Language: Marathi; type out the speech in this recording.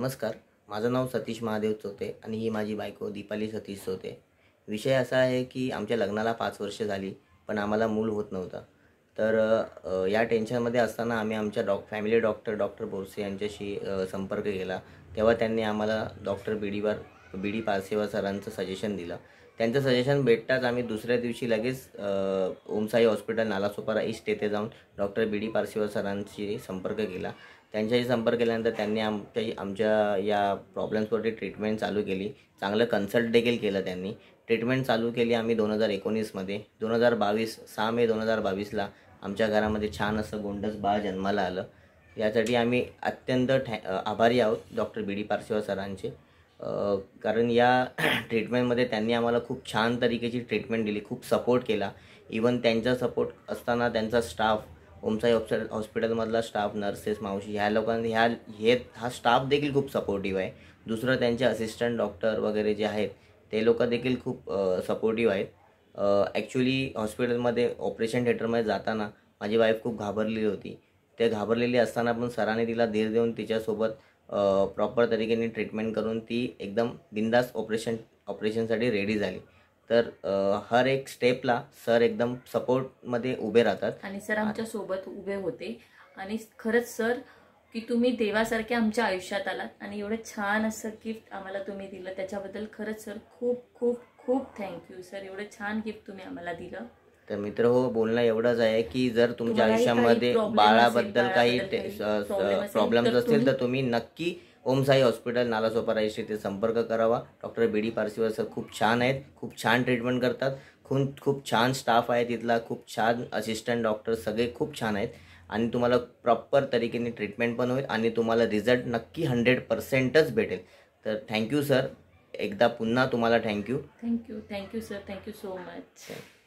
नमस्कार माझं नाव सतीश महादेव चोते आणि ही माझी बायको दीपाली सतीश चोते विषय असा आहे की आमच्या लग्नाला पाच वर्ष झाली पण आम्हाला मूल होत नव्हतं तर या टेन्शनमध्ये असताना आम्ही आमच्या डॉ फॅमिली डॉक्टर डॉक्टर बोरसे यांच्याशी संपर्क केला तेव्हा त्यांनी आम्हाला डॉक्टर बी डी पारसेवा सरांचं सजेशन दिलं त्यांचं सजेशन भेटताच आम्ही दुसऱ्या दिवशी लगेच ओमसाई हॉस्पिटल नालासोपारा ईस्ट येथे जाऊन डॉक्टर बी डी पार्शिवर सरांशी संपर्क केला त्यांच्याशी संपर्क केल्यानंतर त्यांनी आमच्याशी आमच्या या प्रॉब्लेम्सवरती ट्रीटमेंट चालू केली चांगलं कन्सल्ट देखील केलं त्यांनी ट्रीटमेंट चालू केली आम्ही दोन हजार एकोणीसमध्ये दोन हजार बावीस सहा मे दोन हजार बावीसला आमच्या घरामध्ये छान असं गोंडस बाळ जन्माला आलं यासाठी आम्ही अत्यंत ठॅ आभारी आहोत डॉक्टर बी डी पारसिवर सरांचे कारण या ट्रीटमेंटमध्ये त्यांनी आम्हाला खूप छान तरीकेची ट्रीटमेंट दिली खूप सपोर्ट केला इवन त्यांचा सपोर्ट असताना त्यांचा स्टाफ ओमसाई हॉस्पिटल हॉस्पिटलमधला स्टाफ नर्सेस मावशी ह्या लोकांनी ह्या हे हा स्टाफ देखील खूप सपोर्टिव्ह आहे दुसरं त्यांचे असिस्टंट डॉक्टर वगैरे जे आहेत ते लोक देखील खूप सपोर्टिव्ह आहेत ॲक्च्युली हॉस्पिटलमध्ये ऑपरेशन थिएटरमध्ये जाताना माझी वाईफ खूप घाबरलेली होती ते घाबरलेली असताना पण सरांनी तिला धीर देऊन तिच्यासोबत प्रॉपर तरीकेने ट्रीटमेंट करून ती एकदम बिंदास ऑपरेशन ऑपरेशनसाठी रेडी झाली तर हर एक स्टेपला सर एकदम सपोर्टमध्ये उभे राहतात आणि सर आमच्या सोबत उभे होते आणि खरंच सर की तुम्ही देवासारखे आमच्या आयुष्यात आलात आणि एवढं छान असं गिफ्ट आम्हाला तुम्ही दिलं त्याच्याबद्दल खरंच सर खूप खूप खूप थँक्यू सर एवढं छान गिफ्ट तुम्ही आम्हाला दिलं तर मित्र हो बोलणं एवढंच आहे की जर तुमच्या आयुष्यामध्ये बाळाबद्दल काही प्रॉब्लेम असतील तर तुम्ही नक्की ओमसाई हॉस्पिटल नालासोपारा येथे संपर्क करावा डॉक्टर बी डी पारसीवर सर खूप छान आहेत खूप छान ट्रीटमेंट करतात खूप खूप छान स्टाफ आहे तिथला खूप छान असिस्टंट डॉक्टर सगळे खूप छान आहेत आणि तुम्हाला प्रॉपर तरीकेने ट्रीटमेंट पण होईल आणि तुम्हाला रिझल्ट नक्की हंड्रेड पर्सेंटच भेटेल तर थँक्यू सर एकदा पुन्हा तुम्हाला thank you thank you thank you sir thank you so much